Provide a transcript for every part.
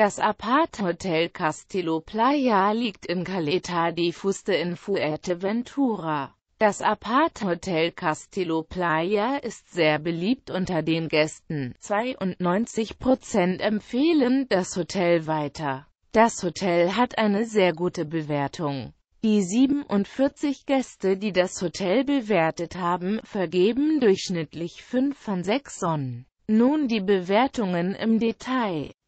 Das Apart-Hotel Castillo Playa liegt in Caleta de Fuste in Fuerteventura. Das Apart-Hotel Castillo Playa ist sehr beliebt unter den Gästen. 92% empfehlen das Hotel weiter. Das Hotel hat eine sehr gute Bewertung. Die 47 Gäste, die das Hotel bewertet haben, vergeben durchschnittlich 5 von 6 Sonnen. Nun die Bewertungen im Detail.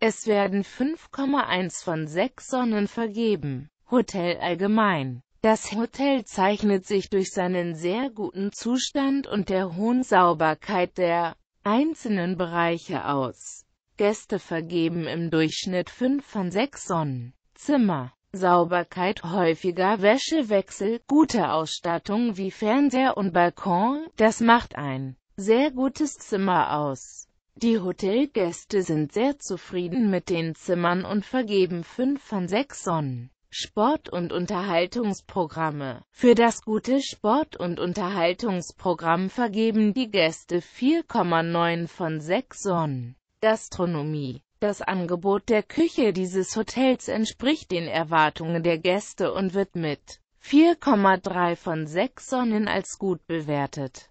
Es werden 5,1 von 6 Sonnen vergeben. Hotel allgemein das Hotel zeichnet sich durch seinen sehr guten Zustand und der hohen Sauberkeit der einzelnen Bereiche aus. Gäste vergeben im Durchschnitt 5 von 6 Sonnen. Zimmer, Sauberkeit, häufiger Wäschewechsel, gute Ausstattung wie Fernseher und Balkon, das macht ein sehr gutes Zimmer aus. Die Hotelgäste sind sehr zufrieden mit den Zimmern und vergeben 5 von 6 Sonnen. Sport- und Unterhaltungsprogramme Für das gute Sport- und Unterhaltungsprogramm vergeben die Gäste 4,9 von 6 Sonnen. Gastronomie Das Angebot der Küche dieses Hotels entspricht den Erwartungen der Gäste und wird mit 4,3 von 6 Sonnen als gut bewertet.